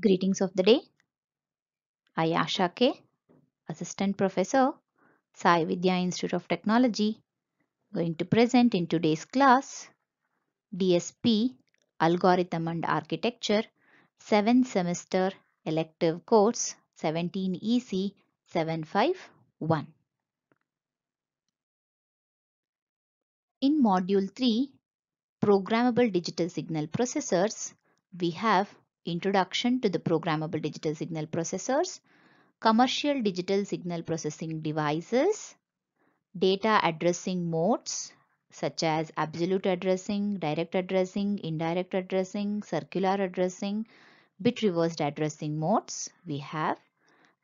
Greetings of the day. I Asha K, Assistant Professor, Sai Vidya Institute of Technology, going to present in today's class DSP Algorithm and Architecture 7th semester elective course 17 EC 751. In module 3 Programmable Digital Signal Processors we have Introduction to the Programmable Digital Signal Processors, Commercial Digital Signal Processing Devices, Data Addressing Modes such as Absolute Addressing, Direct Addressing, Indirect Addressing, Circular Addressing, Bit Reversed Addressing Modes we have.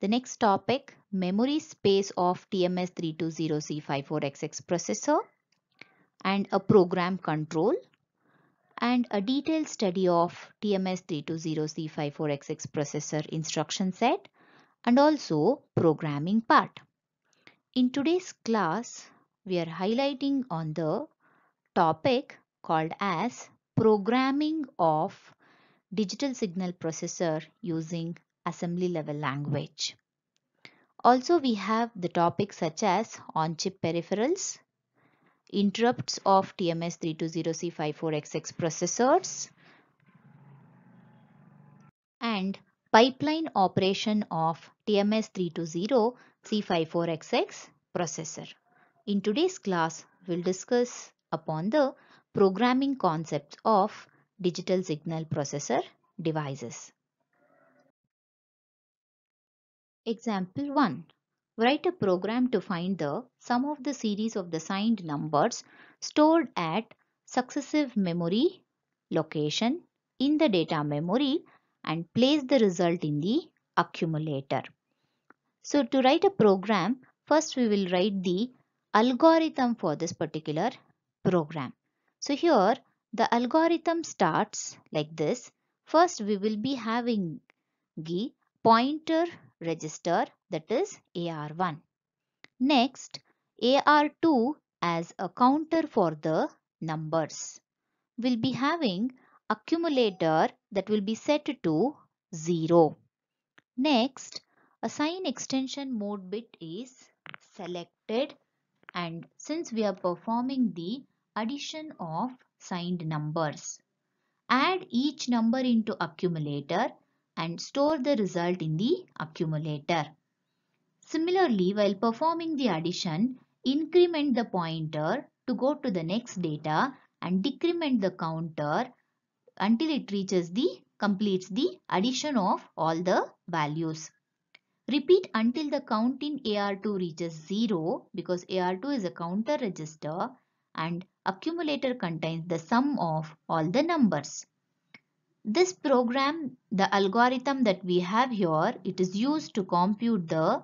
The next topic, Memory Space of TMS320C54XX processor and a program control and a detailed study of TMS320C54XX processor instruction set and also programming part. In today's class, we are highlighting on the topic called as programming of digital signal processor using assembly level language. Also, we have the topics such as on-chip peripherals, interrupts of TMS320C54XX processors and pipeline operation of TMS320C54XX processor. In today's class, we'll discuss upon the programming concepts of digital signal processor devices. Example 1. Write a program to find the sum of the series of the signed numbers stored at successive memory location in the data memory and place the result in the accumulator. So to write a program, first we will write the algorithm for this particular program. So here the algorithm starts like this. First we will be having the pointer register that is AR1. Next AR2 as a counter for the numbers. will be having accumulator that will be set to 0. Next assign extension mode bit is selected and since we are performing the addition of signed numbers. Add each number into accumulator and store the result in the accumulator. Similarly, while performing the addition, increment the pointer to go to the next data and decrement the counter until it reaches the completes the addition of all the values. Repeat until the count in AR2 reaches 0 because AR2 is a counter register and accumulator contains the sum of all the numbers. This program, the algorithm that we have here, it is used to compute the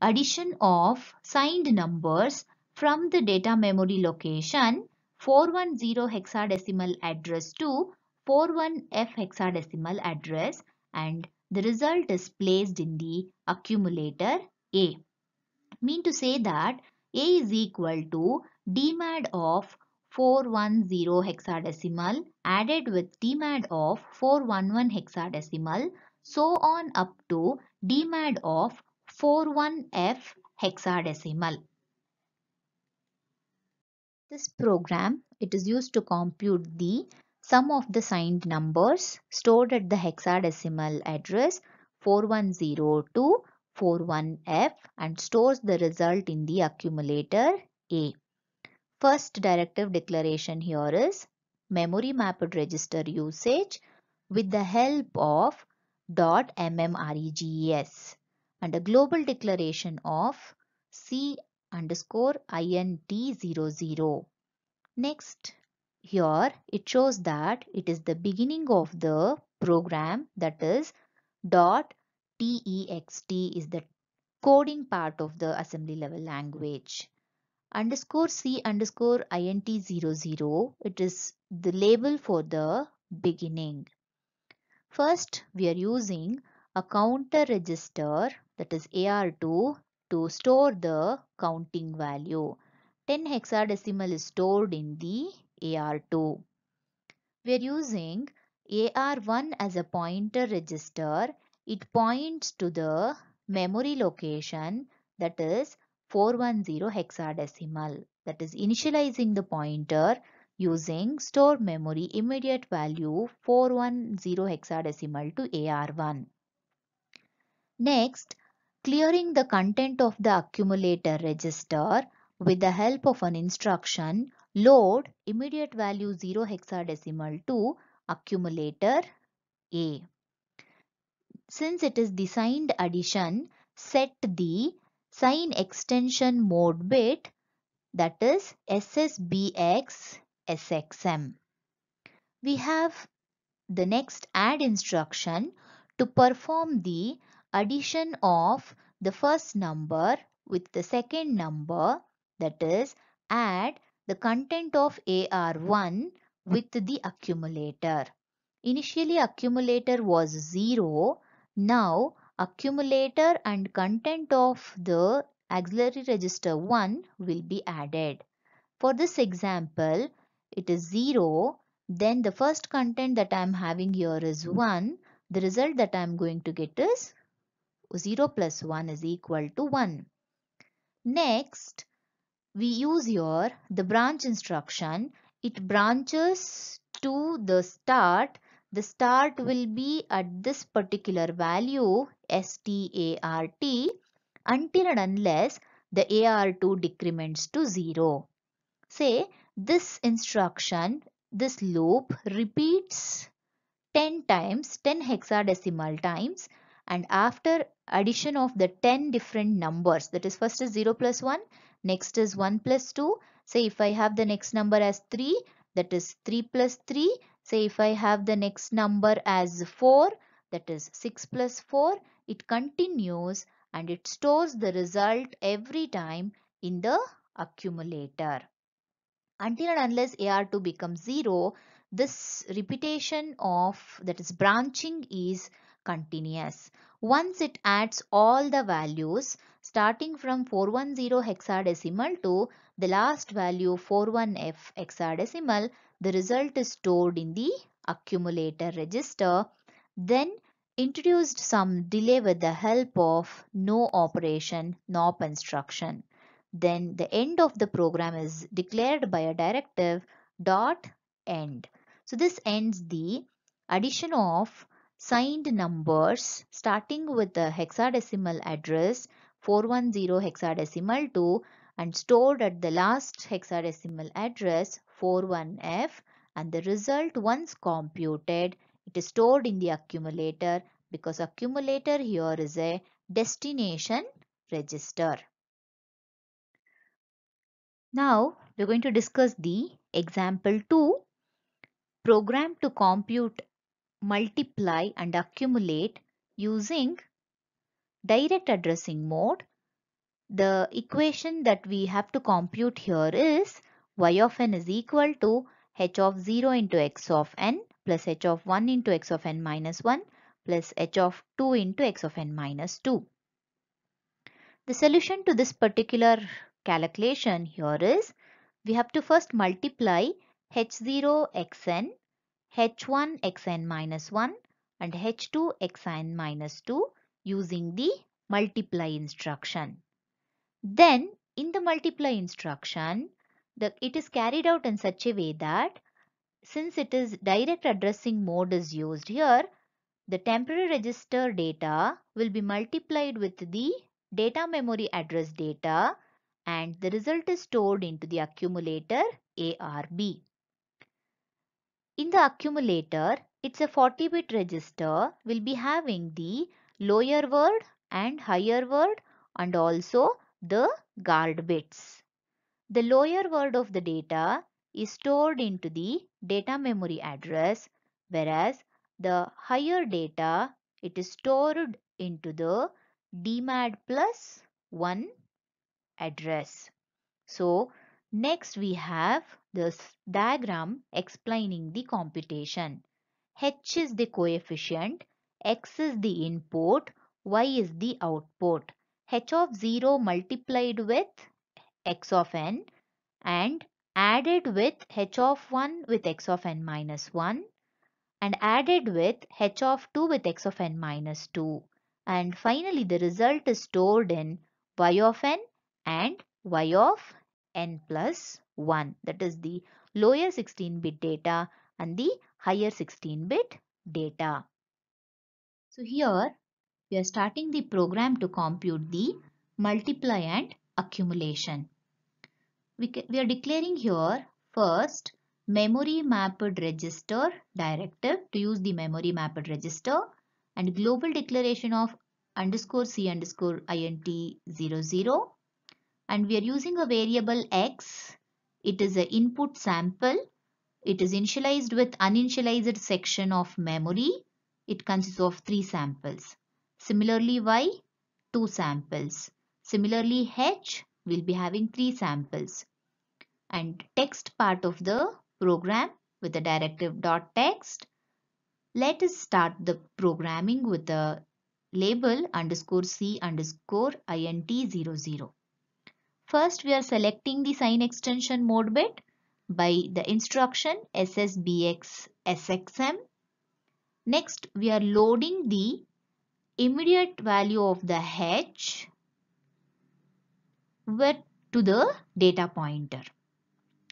addition of signed numbers from the data memory location 410 hexadecimal address to 41F hexadecimal address and the result is placed in the accumulator A. Mean to say that A is equal to DMAD of 410 hexadecimal added with DMAD of 411 hexadecimal so on up to DMAD of 41F hexadecimal. This program it is used to compute the sum of the signed numbers stored at the hexadecimal address to 41F and stores the result in the accumulator A. First directive declaration here is memory mapped register usage with the help of .mmregs and a global declaration of C underscore INT00. Next, here it shows that it is the beginning of the program that is dot text is the coding part of the assembly level language underscore C underscore INT00. It is the label for the beginning. First, we are using a counter register that is AR2 to store the counting value. 10 hexadecimal is stored in the AR2. We are using AR1 as a pointer register. It points to the memory location that is 410 hexadecimal. That is initializing the pointer using store memory immediate value 410 hexadecimal to AR1. Next, clearing the content of the accumulator register with the help of an instruction load immediate value 0 hexadecimal to accumulator A. Since it is the signed addition, set the sign extension mode bit that is SSBX SXM. We have the next add instruction to perform the addition of the first number with the second number that is add the content of AR1 with the accumulator. Initially accumulator was 0. Now accumulator and content of the auxiliary register 1 will be added. For this example, it is 0, then the first content that I am having here is 1. The result that I am going to get is 0 plus 1 is equal to 1. Next, we use here the branch instruction. It branches to the start the start will be at this particular value START until and unless the AR2 decrements to 0. Say this instruction, this loop repeats 10 times, 10 hexadecimal times and after addition of the 10 different numbers that is first is 0 plus 1, next is 1 plus 2. Say if I have the next number as 3 that is 3 plus 3 Say if I have the next number as 4 that is 6 plus 4 it continues and it stores the result every time in the accumulator. Until and unless AR2 becomes 0 this repetition of that is branching is continuous. Once it adds all the values starting from 410 hexadecimal to the last value 41F hexadecimal the result is stored in the accumulator register. Then introduced some delay with the help of no operation, NOP instruction. Then the end of the program is declared by a directive dot end. So this ends the addition of signed numbers starting with the hexadecimal address 410 hexadecimal 2 and stored at the last hexadecimal address 41F and the result once computed, it is stored in the accumulator because accumulator here is a destination register. Now we are going to discuss the example 2 program to compute multiply and accumulate using direct addressing mode. The equation that we have to compute here is y of n is equal to h of 0 into x of n plus h of 1 into x of n minus 1 plus h of 2 into x of n minus 2. The solution to this particular calculation here is we have to first multiply h0 xn, h1 xn minus 1 and h2 xn minus 2 using the multiply instruction. Then in the multiply instruction, the, it is carried out in such a way that since it is direct addressing mode is used here, the temporary register data will be multiplied with the data memory address data and the result is stored into the accumulator ARB. In the accumulator, it's a 40-bit register will be having the lower word and higher word and also the guard bits. The lower word of the data is stored into the data memory address whereas the higher data it is stored into the DMAD plus 1 address. So next we have this diagram explaining the computation. H is the coefficient, X is the input, Y is the output. H of 0 multiplied with x of n and added with h of 1 with x of n minus 1 and added with h of 2 with x of n minus 2 and finally the result is stored in y of n and y of n plus 1 that is the lower 16 bit data and the higher 16 bit data. So here we are starting the program to compute the multiply and accumulation we, we are declaring here first memory mapped register directive to use the memory mapped register and global declaration of underscore c underscore int 00 and we are using a variable x it is an input sample it is initialized with uninitialized section of memory it consists of three samples similarly y two samples similarly h we'll be having three samples and text part of the program with the directive dot text. Let us start the programming with the label underscore C underscore INT00. First, we are selecting the sign extension mode bit by the instruction SSBX SXM. Next, we are loading the immediate value of the H with to the data pointer.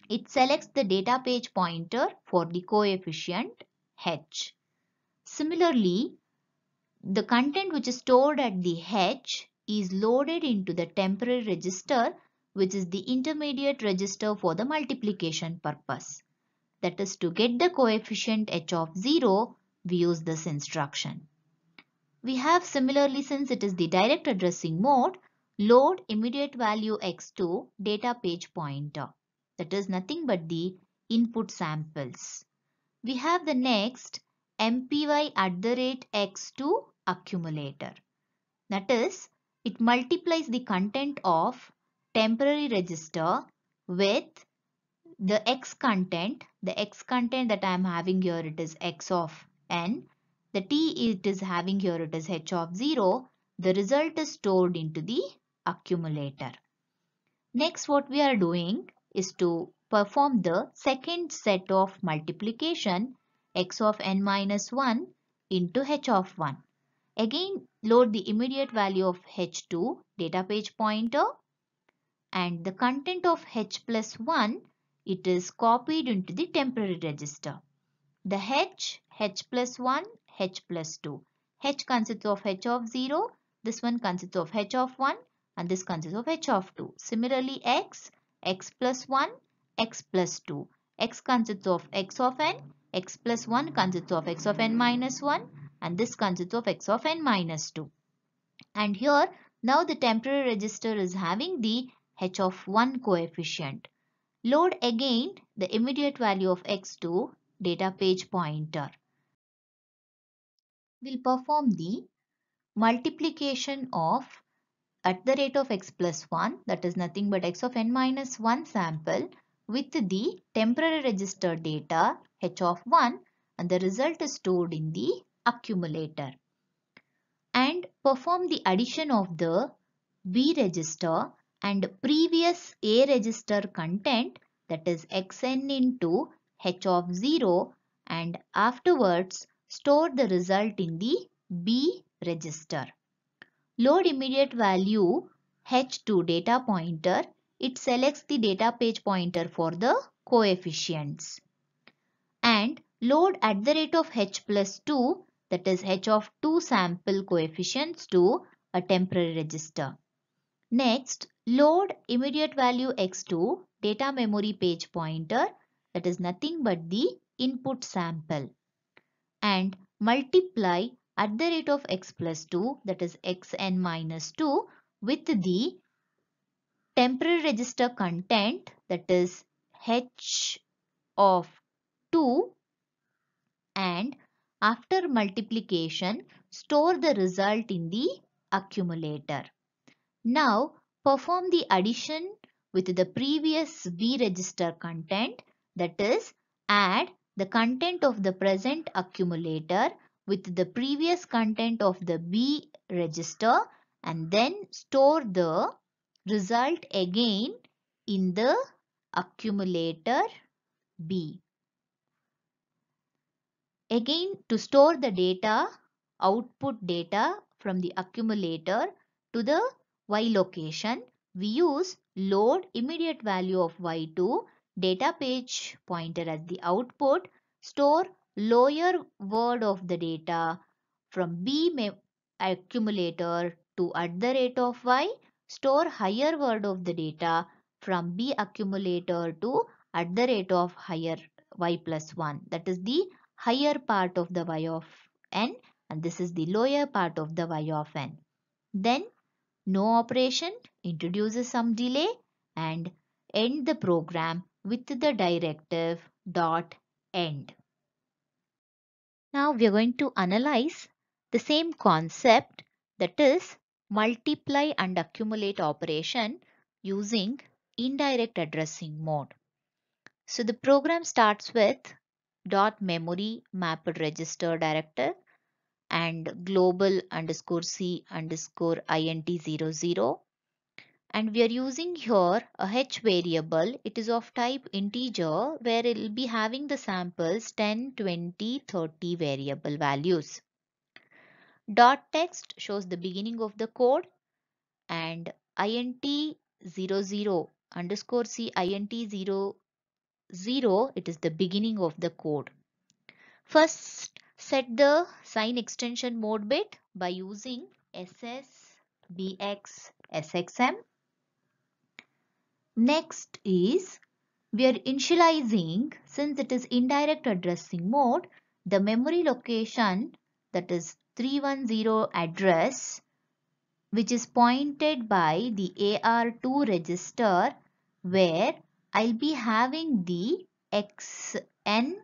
It selects the data page pointer for the coefficient h. Similarly, the content which is stored at the h is loaded into the temporary register which is the intermediate register for the multiplication purpose. That is to get the coefficient h of 0 we use this instruction. We have similarly since it is the direct addressing mode load immediate value x 2 data page pointer. That is nothing but the input samples. We have the next mpy at the rate x 2 accumulator. That is, it multiplies the content of temporary register with the x content. The x content that I am having here it is x of n. The t it is having here it is h of 0. The result is stored into the accumulator. Next what we are doing is to perform the second set of multiplication x of n minus 1 into h of 1. Again load the immediate value of h2 data page pointer and the content of h plus 1 it is copied into the temporary register. The h, h plus 1, h plus 2. h consists of h of 0, this one consists of h of 1 and this consists of h of 2. Similarly, x, x plus 1, x plus 2. x consists of x of n, x plus 1 consists of x of n minus 1 and this consists of x of n minus 2. And here, now the temporary register is having the h of 1 coefficient. Load again the immediate value of x to data page pointer. We'll perform the multiplication of at the rate of x plus 1 that is nothing but x of n minus 1 sample with the temporary register data h of 1 and the result is stored in the accumulator and perform the addition of the B register and previous A register content that is xn into h of 0 and afterwards store the result in the B register load immediate value h2 data pointer, it selects the data page pointer for the coefficients. And load at the rate of h plus 2 that is h of 2 sample coefficients to a temporary register. Next, load immediate value x2 data memory page pointer that is nothing but the input sample and multiply at the rate of x plus 2 that is xn minus 2 with the temporary register content that is h of 2 and after multiplication store the result in the accumulator. Now perform the addition with the previous V register content that is add the content of the present accumulator with the previous content of the B register and then store the result again in the accumulator B. Again to store the data, output data from the accumulator to the Y location, we use load immediate value of Y to data page pointer as the output, store lower word of the data from B accumulator to at the rate of Y store higher word of the data from B accumulator to at the rate of higher Y plus 1 that is the higher part of the Y of N and this is the lower part of the Y of N. Then no operation introduces some delay and end the program with the directive dot end. Now we are going to analyze the same concept that is multiply and accumulate operation using indirect addressing mode. So the program starts with dot memory mapped register director and global underscore c underscore int 00 and we are using here a h variable. It is of type integer where it will be having the samples 10, 20, 30 variable values. Dot text shows the beginning of the code and int 00 underscore c int 00 it is the beginning of the code. First set the sign extension mode bit by using ssbx sxm Next is we are initializing since it is indirect addressing mode the memory location that is 310 address which is pointed by the AR2 register where I'll be having the xn,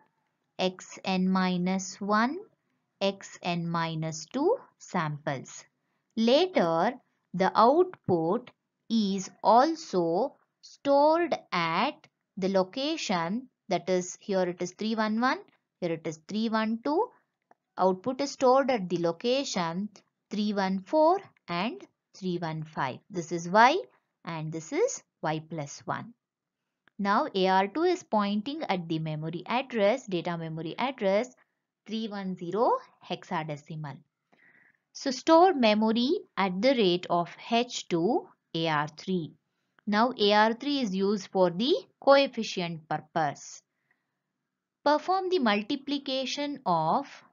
xn minus 1, xn minus 2 samples. Later, the output is also stored at the location that is here it is 311 here it is 312 output is stored at the location 314 and 315 this is y and this is y plus 1 now AR2 is pointing at the memory address, data memory address 310 hexadecimal. So store memory at the rate of H2 AR3. Now AR3 is used for the coefficient purpose. Perform the multiplication of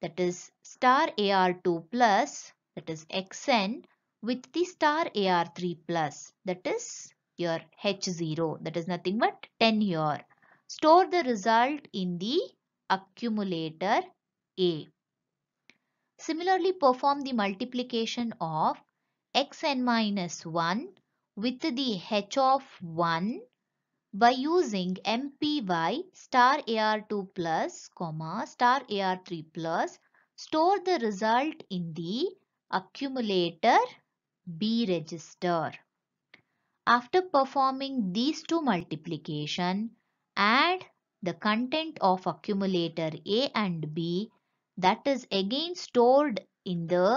that is star AR2 plus that is xn with the star AR3 plus that is your H0 that is nothing but 10 here. Store the result in the accumulator A. Similarly perform the multiplication of xn minus 1 with the h of 1 by using mpy star ar2 plus comma star ar3 plus store the result in the accumulator b register. After performing these two multiplication, add the content of accumulator A and B that is again stored in the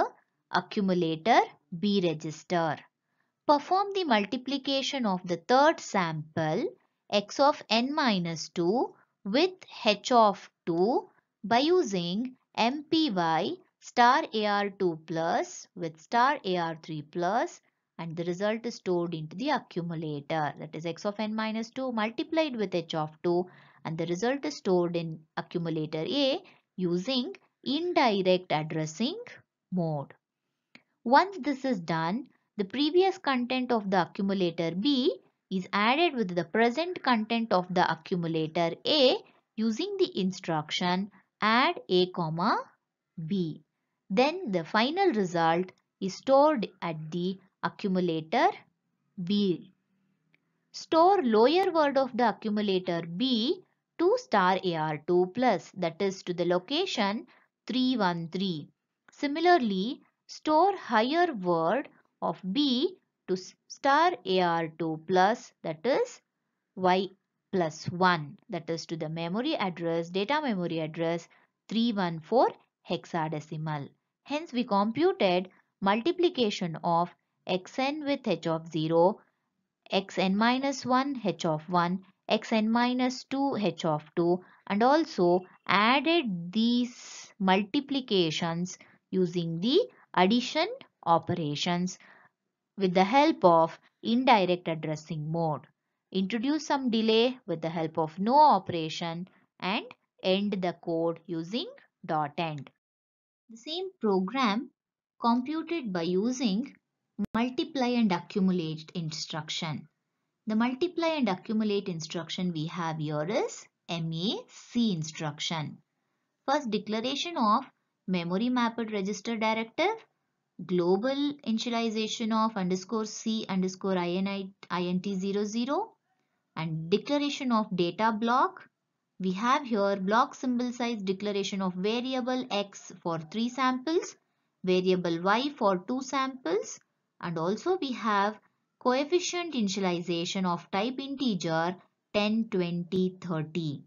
accumulator B register. Perform the multiplication of the third sample x of n minus 2 with h of 2 by using MPY star AR2 plus with star AR3 plus and the result is stored into the accumulator that is x of n minus 2 multiplied with h of 2 and the result is stored in accumulator A using indirect addressing mode. Once this is done, the previous content of the accumulator B is added with the present content of the accumulator A using the instruction add A comma B. Then the final result is stored at the accumulator B. Store lower word of the accumulator B to star AR2 plus that is to the location 313. Similarly, store higher word of B to star AR2 plus that is Y plus 1 that is to the memory address data memory address 314 hexadecimal. Hence we computed multiplication of xn with h of 0, xn minus 1 h of 1, xn minus 2 h of 2 and also added these multiplications using the addition operations with the help of indirect addressing mode. Introduce some delay with the help of no operation and end the code using dot end. The same program computed by using multiply and accumulate instruction. The multiply and accumulate instruction we have here is MAC instruction. First declaration of memory mapped register directive global initialization of underscore C underscore INT00 and declaration of data block. We have here block symbol size declaration of variable X for 3 samples, variable Y for 2 samples and also we have coefficient initialization of type integer 10, 20, 30.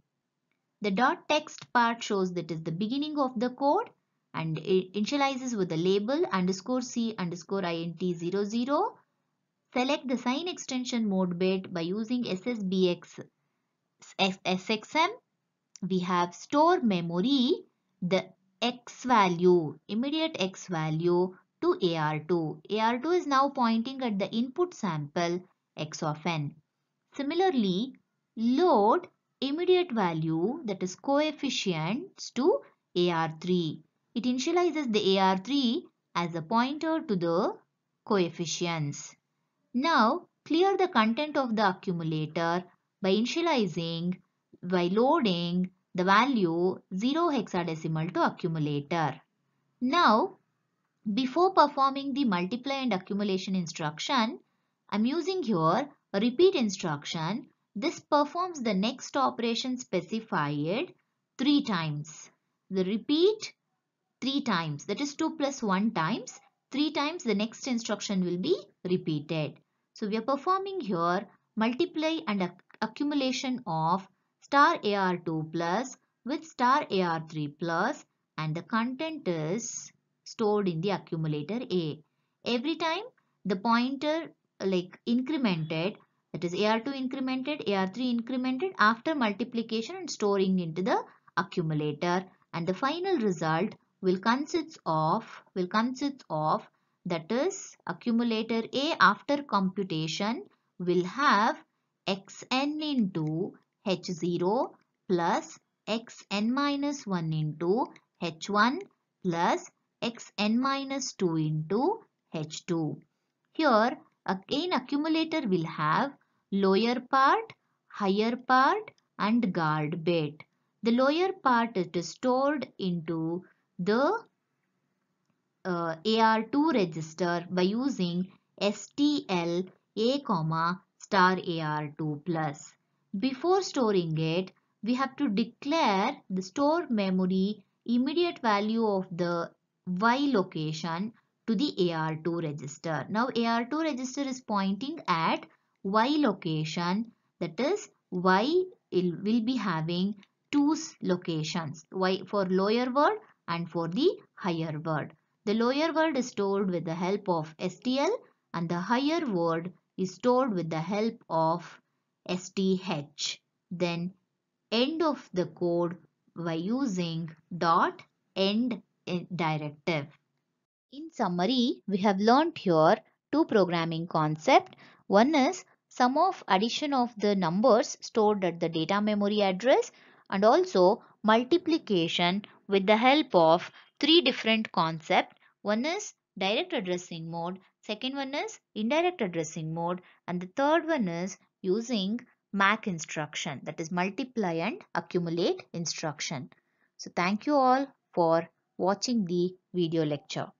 The dot text part shows that is the beginning of the code and it initializes with the label underscore C underscore INT00. Select the sign extension mode bit by using SSBX SXM. We have store memory, the X value, immediate X value to AR2. AR2 is now pointing at the input sample X of n. Similarly, load immediate value that is coefficients to AR3. It initializes the AR3 as a pointer to the coefficients. Now clear the content of the accumulator by initializing by loading the value 0 hexadecimal to accumulator. Now before performing the multiply and accumulation instruction, I'm using here a repeat instruction. This performs the next operation specified three times. The repeat 3 times. That is 2 plus 1 times. 3 times the next instruction will be repeated. So we are performing here multiply and accumulation of star AR2 plus with star AR3 plus and the content is stored in the accumulator A. Every time the pointer like incremented that is AR2 incremented, AR3 incremented after multiplication and storing into the accumulator and the final result will consist of will consist of that is accumulator A after computation will have xn into h0 plus xn minus 1 into h1 plus xn minus 2 into h2. Here again accumulator will have lower part, higher part and guard bit. The lower part is stored into the uh, AR2 register by using STL A, star AR2 plus. Before storing it, we have to declare the store memory immediate value of the Y location to the AR2 register. Now AR2 register is pointing at Y location that is Y will be having two locations. Y for lower word and for the higher word. The lower word is stored with the help of STL and the higher word is stored with the help of STH. Then end of the code by using dot end directive. In summary, we have learnt here two programming concept. One is sum of addition of the numbers stored at the data memory address and also multiplication with the help of three different concepts. One is direct addressing mode, second one is indirect addressing mode and the third one is using MAC instruction that is multiply and accumulate instruction. So thank you all for watching the video lecture.